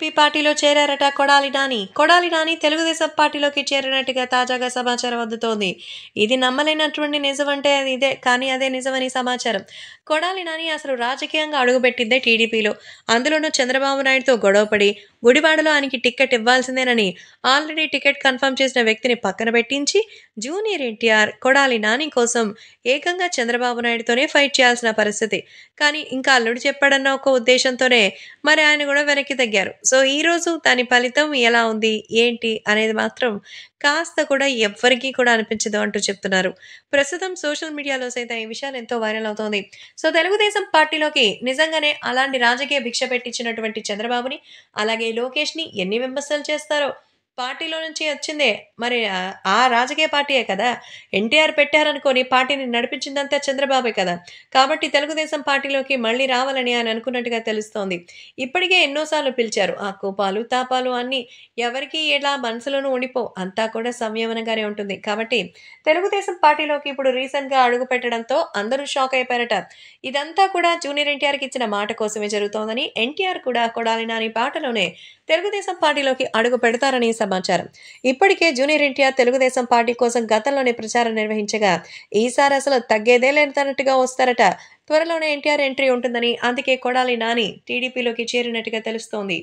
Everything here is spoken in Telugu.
టీడీపీ పార్టీలో చేరారట కొడాలి నాని కొడాలి నాని తెలుగుదేశం పార్టీలోకి చేరినట్టుగా తాజాగా సమాచారం అందుతోంది ఇది నమ్మలేనటువంటి నిజమంటే అది ఇదే కానీ అదే నిజమని సమాచారం కొడాలి నాని అసలు రాజకీయంగా అడుగుపెట్టిందే టీడీపీలో అందులోనూ చంద్రబాబు నాయుడుతో గొడవపడి గుడివాడలో ఆయనకి టికెట్ ఇవ్వాల్సిందేనని ఆల్రెడీ టికెట్ కన్ఫర్మ్ చేసిన వ్యక్తిని పక్కన పెట్టించి జూనియర్ ఎన్టీఆర్ కొడాలి నాని కోసం ఏకంగా చంద్రబాబు నాయుడుతోనే ఫైట్ చేయాల్సిన పరిస్థితి కానీ ఇంకా అల్లుడు చెప్పాడన్న ఒక ఉద్దేశంతోనే మరి ఆయన కూడా వెనక్కి తగ్గారు సో ఈరోజు దాని ఫలితం ఎలా ఉంది ఏంటి అనేది మాత్రం కాస్త కూడా ఎవ్వరికీ కూడా అనిపించదు అంటూ చెప్తున్నారు ప్రస్తుతం సోషల్ మీడియాలో సైతం ఈ విషయాలు ఎంతో వైరల్ అవుతోంది సో తెలుగుదేశం పార్టీలోకి నిజంగానే అలాంటి రాజకీయ భిక్ష పెట్టించినటువంటి చంద్రబాబుని అలాగే ని ఎన్ని విమర్శలు చేస్తారో పార్టీలో నుంచి వచ్చిందే మరి ఆ రాజకీయ పార్టీయే కదా ఎన్టీఆర్ పెట్టారనుకొని పార్టీని నడిపించిందంతా చంద్రబాబే కదా కాబట్టి తెలుగుదేశం పార్టీలోకి మళ్ళీ రావాలని ఆయన అనుకున్నట్టుగా తెలుస్తోంది ఇప్పటికే ఎన్నోసార్లు పిలిచారు ఆ కోపాలు తాపాలు అన్నీ ఎవరికి ఎలా మనసులోనూ ఉండిపో అంతా కూడా సంయమనంగానే ఉంటుంది కాబట్టి తెలుగుదేశం పార్టీలోకి ఇప్పుడు రీసెంట్గా అడుగు పెట్టడంతో అందరూ షాక్ అయిపోయారట ఇదంతా కూడా జూనియర్ ఎన్టీఆర్కి ఇచ్చిన మాట కోసమే జరుగుతోందని ఎన్టీఆర్ కూడా కొడాలి నాని పాటలోనే తెలుగుదేశం పార్టీలోకి అడుగు పెడతారని సమాచారం ఇప్పటికే జూనియర్ ఎన్టీఆర్ తెలుగుదేశం పార్టీ కోసం గతంలోనే ప్రచారం నిర్వహించగా ఈసారి అసలు తగ్గేదే లేదన్నట్టుగా వస్తారట త్వరలోనే ఎన్టీఆర్ ఎంట్రీ ఉంటుందని అందుకే కొడాలి నాని టీడీపీలోకి చేరినట్టుగా తెలుస్తోంది